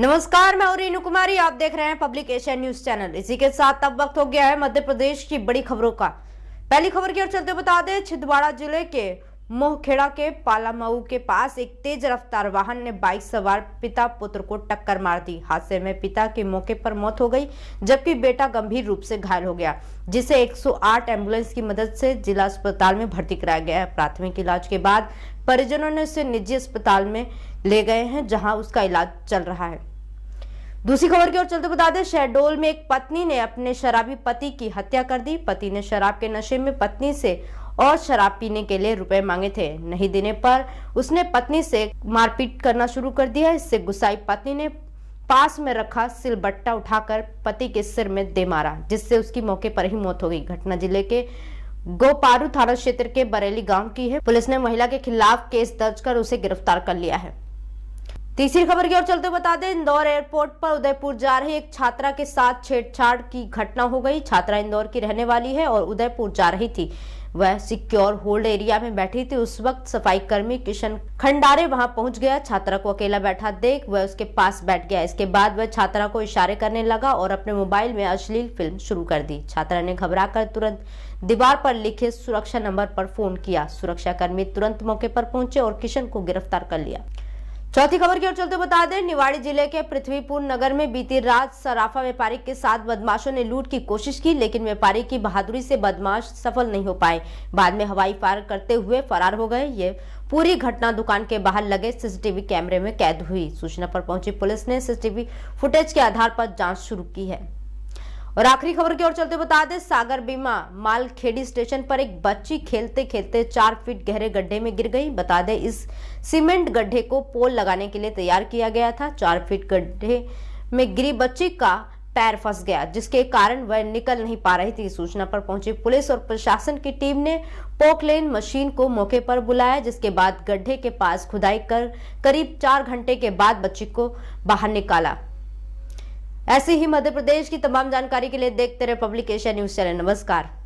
नमस्कार मैं रेनू कुमारी आप देख रहे हैं पब्लिक एशिया न्यूज चैनल इसी के साथ अब वक्त हो गया है मध्य प्रदेश की बड़ी खबरों का पहली खबर की ओर चलते बता दें छिंदवाड़ा जिले के मोहखेड़ा के पालामऊ के पास एक तेज रफ्तार वाहन ने बाइक सवार पिता पुत्र को टक्कर मार दी हादसे में पिता की मौके पर मौत हो गई जबकि बेटा गंभीर रूप से घायल हो गया जिसे 108 एम्बुलेंस की मदद से जिला अस्पताल में भर्ती कराया गया प्राथमिक इलाज के बाद परिजनों ने उसे निजी अस्पताल में ले गए हैं जहाँ उसका इलाज चल रहा है दूसरी खबर की ओर चलते बता दें शहडोल में एक पत्नी ने अपने शराबी पति की हत्या कर दी पति ने शराब के नशे में पत्नी से और शराब पीने के लिए रुपए मांगे थे नहीं देने पर उसने पत्नी से मारपीट करना शुरू कर दिया इससे गुस्साई पत्नी ने पास में रखा सिलबट्टा उठाकर पति के सिर में दे मारा जिससे उसकी मौके पर ही मौत हो गई घटना जिले के गोपारू थाना क्षेत्र के बरेली गांव की है पुलिस ने महिला के खिलाफ केस दर्ज कर उसे गिरफ्तार कर लिया है तीसरी खबर की ओर चलते बता दें इंदौर एयरपोर्ट पर उदयपुर जा रही एक छात्रा के साथ छेड़छाड़ की घटना हो गई छात्रा इंदौर की रहने वाली है और उदयपुर जा रही थी वह सिक्योर होल्ड एरिया में बैठी थी उस वक्त सफाई कर्मी किशन खंडारे वहां पहुंच गया छात्रा को अकेला बैठा देख वह उसके पास बैठ गया इसके बाद वह छात्रा को इशारे करने लगा और अपने मोबाइल में अश्लील फिल्म शुरू कर दी छात्रा ने घबरा कर तुरंत दीवार पर लिखे सुरक्षा नंबर पर फोन किया सुरक्षा कर्मी तुरंत मौके पर पहुंचे और किशन को गिरफ्तार कर लिया चौथी खबर की ओर चलते बता दें निवाड़ी जिले के पृथ्वीपुर नगर में बीती रात सराफा व्यापारी के साथ बदमाशों ने लूट की कोशिश की लेकिन व्यापारी की बहादुरी से बदमाश सफल नहीं हो पाए बाद में हवाई फायर करते हुए फरार हो गए ये पूरी घटना दुकान के बाहर लगे सीसीटीवी कैमरे में कैद हुई सूचना पर पहुंची पुलिस ने सीसीटीवी फुटेज के आधार पर जाँच शुरू की है और आखिरी खबर की ओर चलते बता दें सागर बीमा मालखेड़ी स्टेशन पर एक बच्ची खेलते खेलते चार फीट गहरे गड्ढे में गिर गई बता दें इस सीमेंट गड्ढे को पोल लगाने के लिए तैयार किया गया था चार फीट गड्ढे में गिरी बच्ची का पैर फंस गया जिसके कारण वह निकल नहीं पा रही थी सूचना पर पहुंची पुलिस और प्रशासन की टीम ने पोकलेन मशीन को मौके पर बुलाया जिसके बाद गड्ढे के पास खुदाई कर करीब चार घंटे के बाद बच्ची को बाहर निकाला ऐसी ही मध्य प्रदेश की तमाम जानकारी के लिए देखते रहे पब्लिकेशन न्यूज चैनल नमस्कार